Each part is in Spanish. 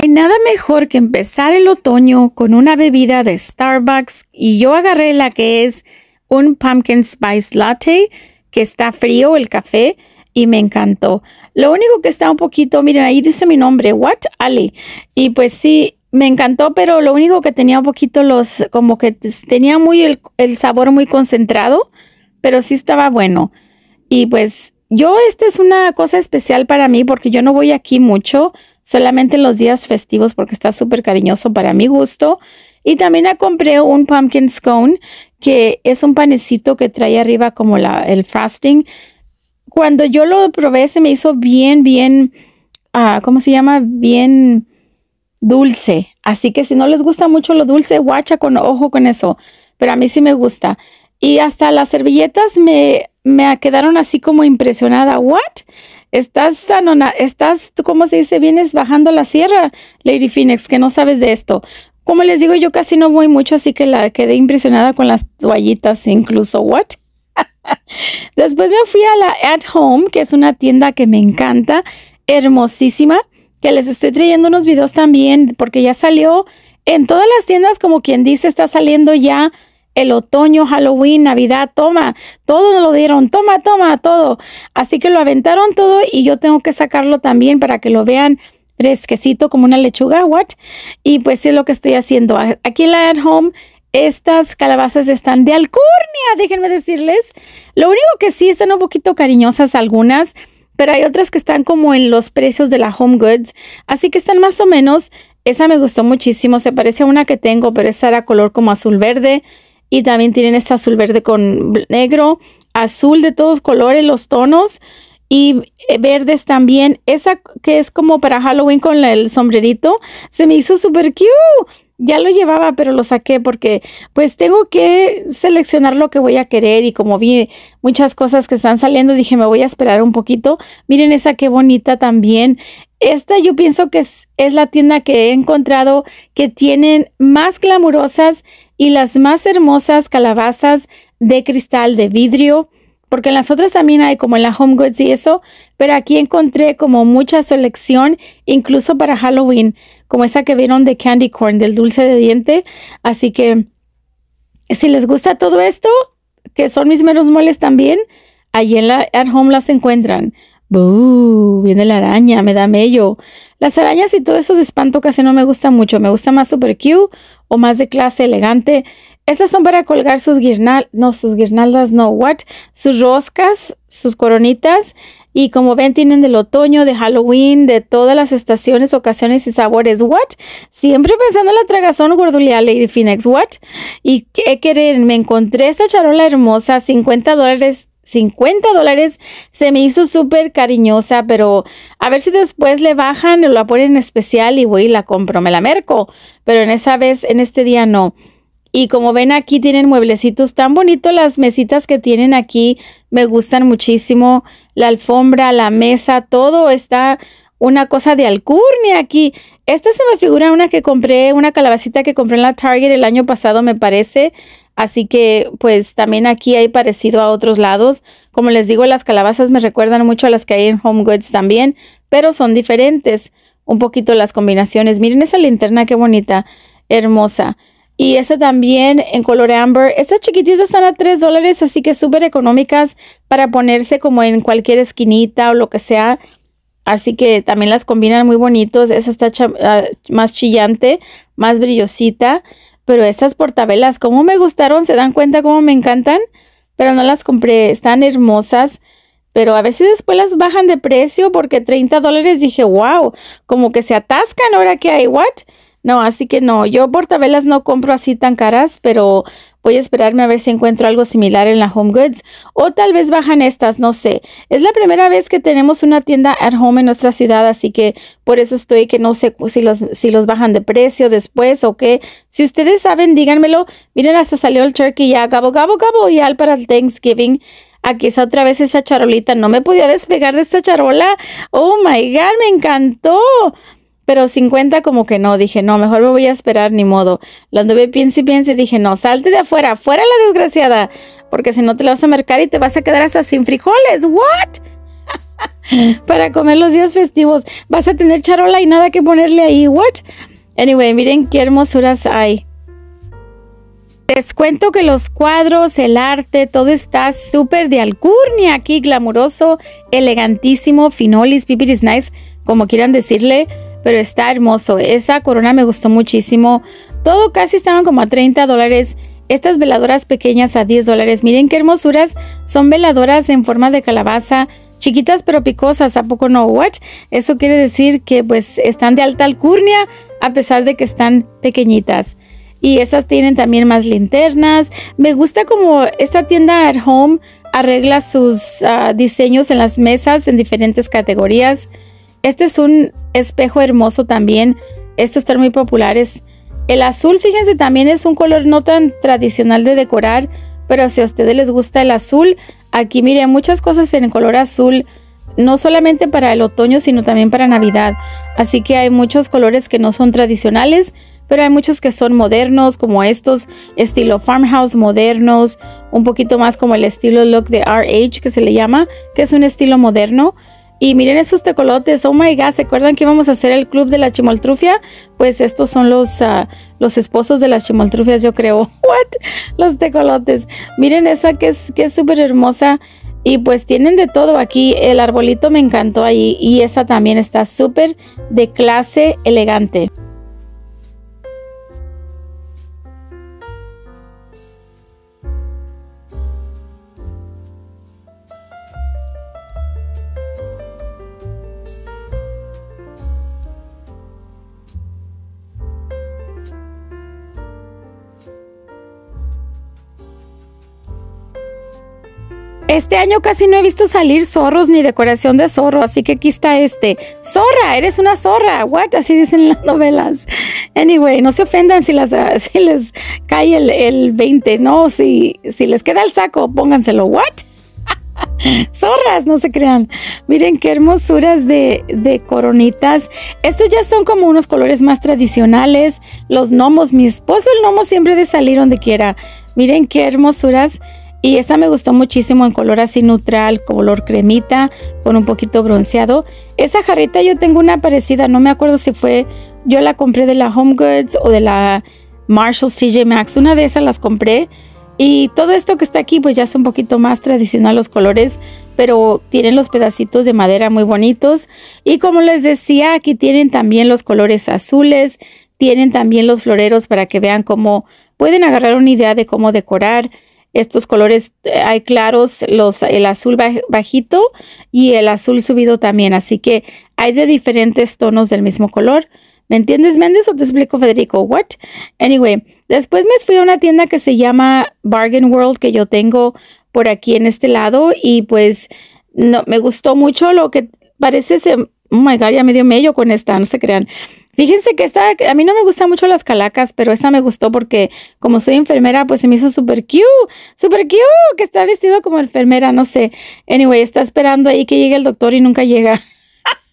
hay nada mejor que empezar el otoño con una bebida de Starbucks y yo agarré la que es un pumpkin spice latte que está frío el café y me encantó. Lo único que está un poquito, miren, ahí dice mi nombre, What ali Y pues sí, me encantó, pero lo único que tenía un poquito los, como que tenía muy el, el sabor muy concentrado, pero sí estaba bueno. Y pues yo, esta es una cosa especial para mí porque yo no voy aquí mucho solamente en los días festivos porque está súper cariñoso para mi gusto. Y también compré un pumpkin scone, que es un panecito que trae arriba como el frosting. Cuando yo lo probé se me hizo bien, bien, ah, ¿cómo se llama? Bien dulce. Así que si no les gusta mucho lo dulce, guacha con ojo con eso. Pero a mí sí me gusta. Y hasta las servilletas me, me quedaron así como impresionada. ¿What? Estás estás, ¿cómo se dice? Vienes bajando la sierra, Lady Phoenix, que no sabes de esto. Como les digo, yo casi no voy mucho, así que la quedé impresionada con las toallitas, incluso, ¿what? Después me fui a la At Home, que es una tienda que me encanta, hermosísima, que les estoy trayendo unos videos también, porque ya salió en todas las tiendas, como quien dice, está saliendo ya el otoño, Halloween, Navidad, toma, todo lo dieron, toma, toma, todo. Así que lo aventaron todo y yo tengo que sacarlo también para que lo vean fresquecito como una lechuga, what? Y pues es lo que estoy haciendo. Aquí en la at home estas calabazas están de alcurnia, déjenme decirles. Lo único que sí están un poquito cariñosas algunas, pero hay otras que están como en los precios de la Home Goods, así que están más o menos. Esa me gustó muchísimo, se parece a una que tengo, pero esa era color como azul verde. Y también tienen este azul verde con negro, azul de todos colores, los tonos y eh, verdes también. Esa que es como para Halloween con el sombrerito, se me hizo súper cute. Ya lo llevaba, pero lo saqué porque pues tengo que seleccionar lo que voy a querer y como vi muchas cosas que están saliendo, dije me voy a esperar un poquito. Miren esa qué bonita también. Esta yo pienso que es, la tienda que he encontrado que tienen más glamurosas y las más hermosas calabazas de cristal de vidrio, porque en las otras también hay como en la Home Goods y eso, pero aquí encontré como mucha selección, incluso para Halloween, como esa que vieron de candy corn, del dulce de diente. Así que si les gusta todo esto, que son mis meros moles también, allí en la At Home las encuentran. Uh, viene la araña, me da mello. Las arañas y todo eso de espanto casi no me gusta mucho. Me gusta más super cute o más de clase elegante. Estas son para colgar sus guirnaldas, no, sus guirnaldas, no, what? Sus roscas, sus coronitas. Y como ven, tienen del otoño, de Halloween, de todas las estaciones, ocasiones y sabores. ¿What? Siempre pensando en la tragazón gordulia Lady Phoenix. ¿What? ¿Y qué querer, Me encontré esta charola hermosa, 50 dólares 50 dólares. Se me hizo súper cariñosa, pero a ver si después le bajan o la ponen especial y voy y la compro, me la merco. Pero en esa vez, en este día no. Y como ven aquí tienen mueblecitos tan bonitos, las mesitas que tienen aquí me gustan muchísimo. La alfombra, la mesa, todo está una cosa de alcurnia aquí. Esta se me figura una que compré, una calabacita que compré en la Target el año pasado, me parece. Así que pues también aquí hay parecido a otros lados. Como les digo, las calabazas me recuerdan mucho a las que hay en Home Goods también, pero son diferentes un poquito las combinaciones. Miren esa linterna, qué bonita, hermosa. Y esta también en color amber. Estas chiquititas están a 3 dólares, así que súper económicas para ponerse como en cualquier esquinita o lo que sea. Así que también las combinan muy bonitos. Esa está ah, más chillante, más brillosita. Pero estas portabelas como me gustaron, se dan cuenta cómo me encantan, pero no las compré, están hermosas. Pero a ver si después las bajan de precio porque 30 dólares dije, wow, como que se atascan ahora que hay, what? No, así que no. Yo portabelas no compro así tan caras, pero voy a esperarme a ver si encuentro algo similar en la Home Goods. O tal vez bajan estas, no sé. Es la primera vez que tenemos una tienda at home en nuestra ciudad, así que por eso estoy que no sé si los, si los bajan de precio después o qué. Si ustedes saben, díganmelo. Miren, hasta salió el turkey ya. Gabo, gabo, gabo, al para el Thanksgiving aquí está otra vez esa charolita. No me podía despegar de esta charola. Oh my God, me encantó pero 50 como que no, dije, no, mejor me voy a esperar, ni modo. Lo anduve piense y piense dije, no, salte de afuera, fuera la desgraciada, porque si no te la vas a marcar y te vas a quedar hasta sin frijoles, ¿what? Para comer los días festivos, vas a tener charola y nada que ponerle ahí, ¿what? Anyway, miren qué hermosuras hay. Les cuento que los cuadros, el arte, todo está súper de alcurnia aquí, glamuroso, elegantísimo, finolis, pipiris nice, como quieran decirle pero está hermoso. Esa corona me gustó muchísimo. Todo casi estaban como a 30 dólares. Estas veladoras pequeñas a 10 dólares. Miren qué hermosuras. Son veladoras en forma de calabaza. Chiquitas pero picosas, ¿a poco no? What? Eso quiere decir que pues están de alta alcurnia a pesar de que están pequeñitas. Y esas tienen también más linternas. Me gusta como esta tienda at home arregla sus ah, diseños en las mesas en diferentes categorías. Este es un espejo hermoso también. Estos están muy populares. El azul, fíjense, también es un color no tan tradicional de decorar, pero si a ustedes les gusta el azul, aquí mire muchas cosas en el color azul, no solamente para el otoño, sino también para Navidad. Así que hay muchos colores que no son tradicionales, pero hay muchos que son modernos, como estos estilo farmhouse modernos, un poquito más como el estilo look de RH que se le llama, que es un estilo moderno. Y miren esos tecolotes, oh my god, ¿se acuerdan que íbamos a hacer el club de la chimoltrufia? Pues estos son los, ah, los esposos de las chimoltrufias, yo creo. ¿What? Los tecolotes. Miren esa que es que súper hermosa. Y pues tienen de todo aquí. El arbolito me encantó ahí Y esa también está súper de clase elegante. Este año casi no he visto salir zorros ni decoración de zorro, así que aquí está este. Zorra, eres una zorra, what? Así dicen las novelas. Anyway, no se ofendan si, las, les cae el, 20, no, si, si les queda el saco, pónganselo, what? Zorras, no se crean. Miren qué hermosuras de, de, coronitas. Estos ya son como unos colores más tradicionales. Los gnomos, mi esposo el gnomo siempre de salir donde quiera. Miren qué hermosuras. Y esa me gustó muchísimo en color así neutral, color cremita, con un poquito bronceado. Esa jarrita yo tengo una parecida, no me acuerdo si fue, yo la compré de la Home Goods o de la Marshalls TJ Maxx, una de esas las compré. Y todo esto que está aquí pues ya es un poquito más tradicional los colores, pero tienen los pedacitos de madera muy bonitos. Y como les decía, aquí tienen también los colores azules, tienen también los floreros para que vean cómo pueden agarrar una idea de cómo decorar. Estos colores eh, hay claros, los, el azul bajito y el azul subido también. Así que hay de diferentes tonos del mismo color. ¿Me entiendes, Méndez? ¿O te explico, Federico? ¿What? Anyway, después me fui a una tienda que se llama Bargain World, que yo tengo por aquí en este lado. Y pues no, me gustó mucho lo que parece ese, Oh my God, ya me dio con esta, no se crean. Fíjense que esta, a mí no me gustan mucho las calacas, pero esta me gustó porque como soy enfermera, pues se me hizo super cute, super cute, que está vestido como enfermera, no sé. Anyway, está esperando ahí que llegue el doctor y nunca llega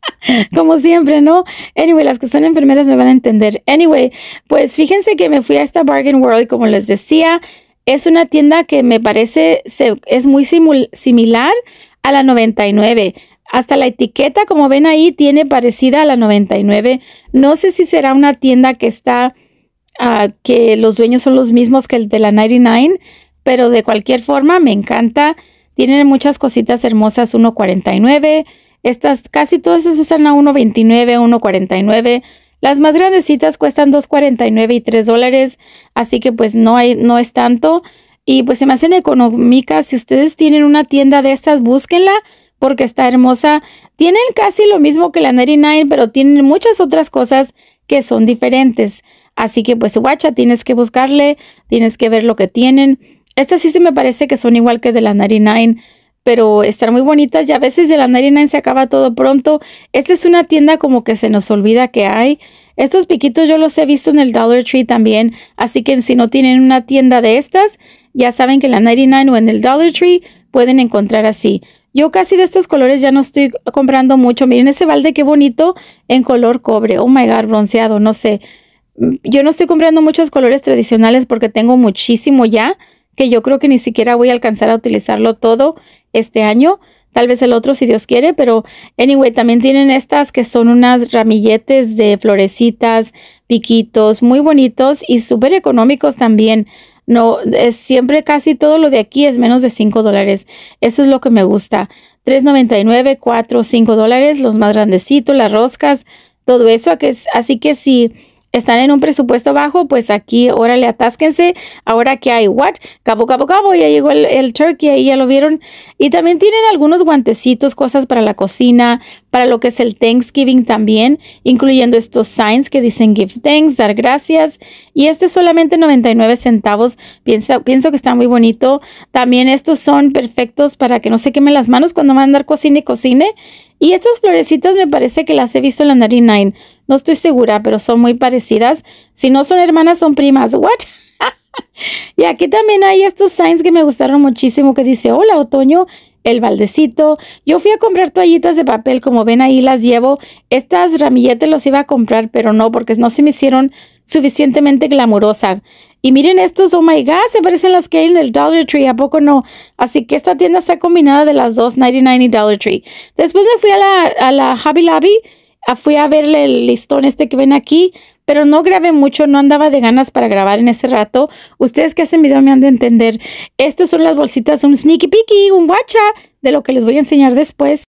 como siempre, ¿no? Anyway, las que son enfermeras me van a entender. Anyway, pues fíjense que me fui a esta Bargain World, como les decía, es una tienda que me parece es muy similar a la 99. Hasta la etiqueta, como ven ahí, tiene parecida a la 99. No sé si será una tienda que está, ah, que los dueños son los mismos que el de la 99, pero de cualquier forma me encanta. Tienen muchas cositas hermosas, 1.49. Estas, casi todas esas están a 1.29, 1.49. Las más grandecitas cuestan 2.49 y 3 dólares, así que pues no, hay, no es tanto. Y pues se me hacen económicas. Si ustedes tienen una tienda de estas, búsquenla porque está hermosa. Tienen casi lo mismo que la 99, pero tienen muchas otras cosas que son diferentes. Así que pues guacha, tienes que buscarle, tienes que ver lo que tienen. Estas sí se me parece que son igual que de la 99, pero están muy bonitas y a veces de la 99 se acaba todo pronto. Esta es una tienda como que se nos olvida que hay. Estos piquitos yo los he visto en el Dollar Tree también, así que si no tienen una tienda de estas, ya saben que en la 99 o en el Dollar Tree pueden encontrar así. Yo casi de estos colores ya no estoy comprando mucho. Miren ese balde, qué bonito en color cobre. Oh my God, bronceado, no sé. Mm, yo no estoy comprando muchos colores tradicionales porque tengo muchísimo ya, que yo creo que ni siquiera voy a alcanzar a utilizarlo todo este año. Tal vez el otro si Dios quiere, pero anyway, también tienen estas que son unas ramilletes de florecitas, piquitos, muy bonitos y súper económicos también. No, es siempre casi todo lo de aquí es menos de 5 dólares. Eso es lo que me gusta. 3.99, 4, 5 dólares, los más grandecitos, las roscas, todo eso. Así que si están en un presupuesto bajo, pues aquí, órale, atásquense. Ahora que hay, what? Cabo, cabo, cabo, ya llegó el, turkey, ahí ya lo vieron. Y también tienen algunos guantecitos, cosas para la cocina, para lo que es el Thanksgiving también, incluyendo estos signs que dicen give thanks, dar gracias. Y este solamente 99 centavos. Pienso, pienso que está muy bonito. También estos son perfectos para que no se quemen las manos cuando van a andar cocine y cocine. Y estas florecitas me parece que las he visto en la Nari No estoy segura, pero son muy parecidas. Si no son hermanas, son primas. ¿What? y aquí también hay estos signs que me gustaron muchísimo que dice, hola otoño, el baldecito. Yo fui a comprar toallitas de papel, como ven ahí las llevo. Estas ramilletes las iba a comprar, pero no, porque no se me hicieron suficientemente glamurosa. Y miren estos, oh my god, se parecen las que hay en el Dollar Tree, ¿a poco no? Así que esta tienda está combinada de las dos, 99 y Dollar Tree. Después me fui a la, a la Hobby Lobby, fui a verle el listón este que ven aquí, pero no grabé mucho, no andaba de ganas para grabar en ese rato. Ustedes que hacen video me han de entender. Estas son las bolsitas, un sneaky peeky, un guacha de lo que les voy a enseñar después.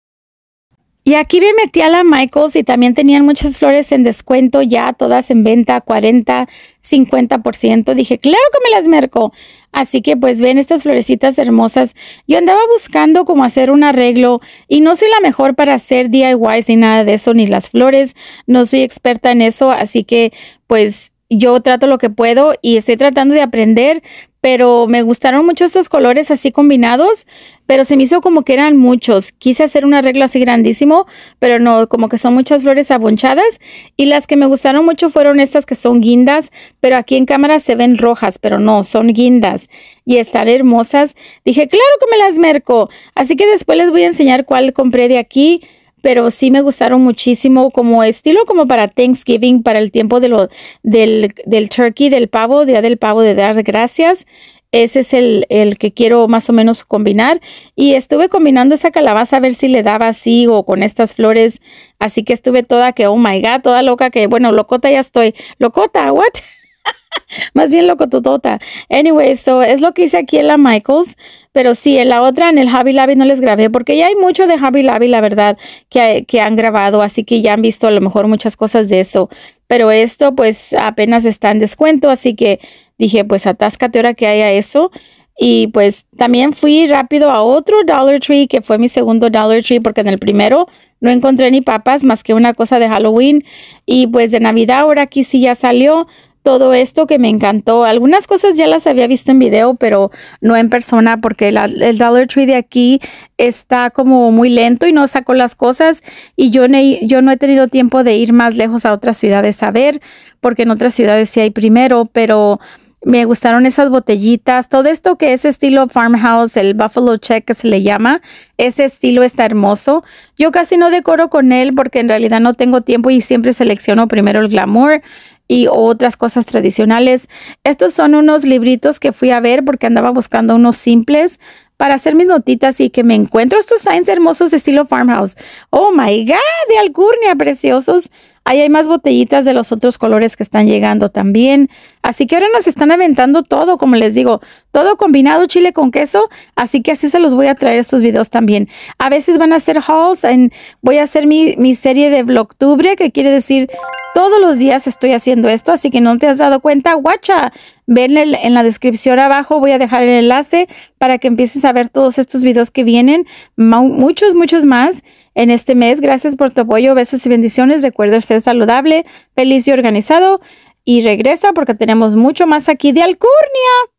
Y aquí me metí a la Michaels y también tenían muchas flores en descuento ya, todas en venta, 40, 50%. Dije, claro que me las merco. Así que pues ven estas florecitas hermosas. Yo andaba buscando cómo hacer un arreglo y no soy la mejor para hacer DIYs ni nada de eso, ni las flores. No soy experta en eso, así que pues yo trato lo que puedo y estoy tratando de aprender, pero me gustaron mucho estos colores así combinados, pero se me hizo como que eran muchos. Quise hacer un arreglo así grandísimo, pero no, como que son muchas flores abonchadas. Y las que me gustaron mucho fueron estas que son guindas, pero aquí en cámara se ven rojas, pero no, son guindas y están hermosas. Dije, claro que me las merco. Así que después les voy a enseñar cuál compré de aquí pero sí me gustaron muchísimo como estilo como para Thanksgiving, para el tiempo de lo, del, del turkey, del pavo, día del pavo de dar gracias. Ese es el, el, que quiero más o menos combinar. Y estuve combinando esa calabaza a ver si le daba así o con estas flores. Así que estuve toda que, oh my god, toda loca que, bueno, locota ya estoy. Locota, what? Más bien loco locototota. Anyway, so es lo que hice aquí en la Michaels. Pero sí, en la otra, en el Javi Lobby no les grabé porque ya hay mucho de Hobby Lobby, la verdad, que, que han grabado. Así que ya han visto a lo mejor muchas cosas de eso. Pero esto pues apenas está en descuento. Así que dije, pues atáscate ahora que haya eso. Y pues también fui rápido a otro Dollar Tree, que fue mi segundo Dollar Tree, porque en el primero no encontré ni papas más que una cosa de Halloween. Y pues de Navidad, ahora aquí sí ya salió todo esto que me encantó. Algunas cosas ya las había visto en video, pero no en persona porque el Dollar Tree de aquí está como muy lento y no sacó las cosas y yo, yo no he tenido tiempo de ir más lejos a otras ciudades a ver porque en otras ciudades sí hay primero, pero me gustaron esas botellitas, todo esto que es estilo farmhouse, el buffalo check que se le llama, ese estilo está hermoso. Yo casi no decoro con él porque en realidad no tengo tiempo y siempre selecciono primero el glamour, y otras cosas tradicionales. Estos son unos libritos que fui a ver porque andaba buscando unos simples para hacer mis notitas y que me encuentro estos signs hermosos estilo farmhouse. Oh my God, de Alcurnia, preciosos. Ahí hay más botellitas de los otros colores que están llegando también. Así que ahora nos están aventando todo, como les digo, todo combinado chile con queso, así que así se los voy a traer estos videos también. A veces van a hacer hauls, en, voy a hacer mi, serie de Vlogtubre, que quiere decir todos los días estoy haciendo esto, así que no te has dado cuenta, guacha. Ven en la descripción abajo, voy a dejar el enlace para que empieces a ver todos estos videos que vienen, muchos, muchos más en este mes. Gracias por tu apoyo, besos y bendiciones. Recuerda ser saludable, feliz y organizado y regresa porque tenemos mucho más aquí de Alcurnia.